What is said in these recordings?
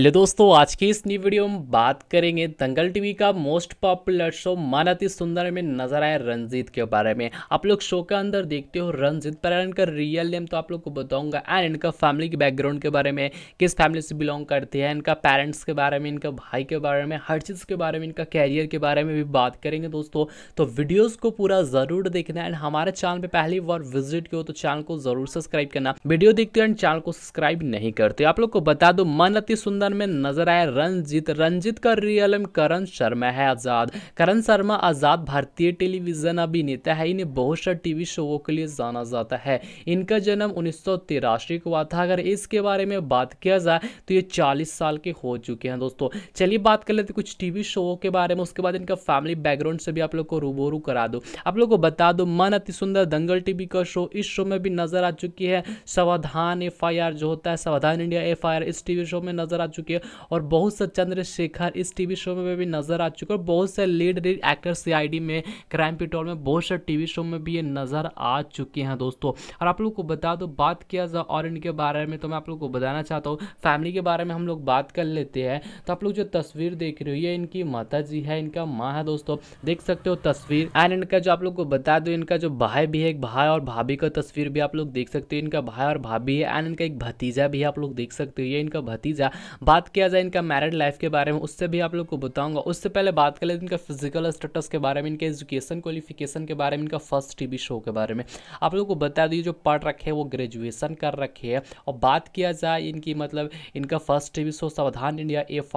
hello दोस्तों आज की इस न्यू वीडियो में बात करेंगे दंगल टीवी का मोस्ट पॉपुलर शो मानाती सुंदर में नजर आया रंजीत के बारे में आप लोग शो के अंदर देखते हो रंजीत पर इनका रियल नेम तो आप लोग को बताऊंगा एंड इनका फैमिली के बैकग्राउंड के बारे में किस फैमिली से बिलोंग करते हैं इनका पेरेंट्स के बारे में इनका भाई के बारे में हर चीज़ के बारे में इनका कैरियर के बारे में भी बात करेंगे दोस्तों तो वीडियोज़ को पूरा ज़रूर देखना एंड हमारे चैनल पर पहली बार विजिट किया तो चैनल को ज़रूर सब्सक्राइब करना वीडियो देखते हो एंड चैनल को सब्सक्राइब नहीं करते आप लोग को बता दो मानती सुंदर ओपनर में नजर आए रंजित रंजित का रियल एम करण शर्मा है आजाद करण शर्मा आजाद भारतीय टेलीविजन अभिनेता है इन्हें बहुत सारे टीवी शो के लिए जाना जाता है इनका जन्म उन्नीस को हुआ था अगर इसके बारे में बात किया जाए तो ये चालीस साल के हो चुके हैं दोस्तों चलिए बात कर लेते कुछ टीवी शो के बारे में उसके बाद इनका फैमिली बैकग्राउंड से भी आप लोग को रूबरू करा दो आप लोग को बता दो मन अति सुंदर दंगल टीवी का शो इस शो में भी नजर आ चुकी है सवाधान एफ जो होता है सवाधान इंडिया एफ इस टीवी शो में नजर आ चुकी है और बहुत सा चंद्रशेखर इस टीवी शो में भी नजर आ चुके हैं बहुत से लीड लीड एक्टर सीआईडी में क्राइम पेट्रोल में बहुत से टीवी शो में भी ये नजर आ चुके हैं दोस्तों और आप लोग को बता दो बात किया जाए और इनके बारे में तो मैं आप लोग को बताना चाहता हूँ फैमिली के बारे में हम लोग बात कर लेते हैं तो आप लोग जो तस्वीर देख रहे हो ये इनकी माता जी है इनका माँ है दोस्तों देख सकते हो तस्वीर एंड इनका जो आप लोग को बता दो इनका जो भाई भी है एक भाई और भाभी का तस्वीर भी आप लोग देख सकते हो इनका भाई और भाभी है एंड इनका एक भतीजा भी है आप लोग देख सकते हो ये इनका भतीजा बात किया जाए इनका मैरिड लाइफ के बारे में उससे भी आप लोग को बताऊंगा उससे पहले बात कर लेते इनका फिजिकल स्टेटस के बारे में इनके एजुकेशन क्वालिफिकेशन के बारे में इनका फर्स्ट टी शो के बारे में आप लोग को बता दिए जो पढ़ रखे हैं वो ग्रेजुएसन कर रखे हैं और बात किया जाए इनकी मतलब इनका first T show Savdhaan India F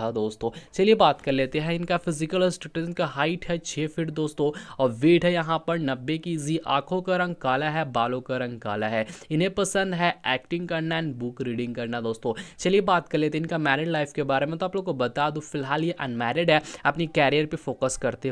था दोस्तों चलिए बात कर लेते हैं इनका फिजिकल स्टेटस इनका हाइट है छः फिट दोस्तों और वेट है यहाँ पर नब्बे की जी आंखों का रंग काला है बालों का रंग काला है इन्हें पसंद है एक्टिंग करना एंड बुक रीडिंग करना दोस्तों चलिए बात कर कर लेते हैं इनका मैरिड लाइफ के बारे में तो आप लोग को बता दूँ फिलहाल ये अनमैरिड है अपनी कैरियर पर फोकस करते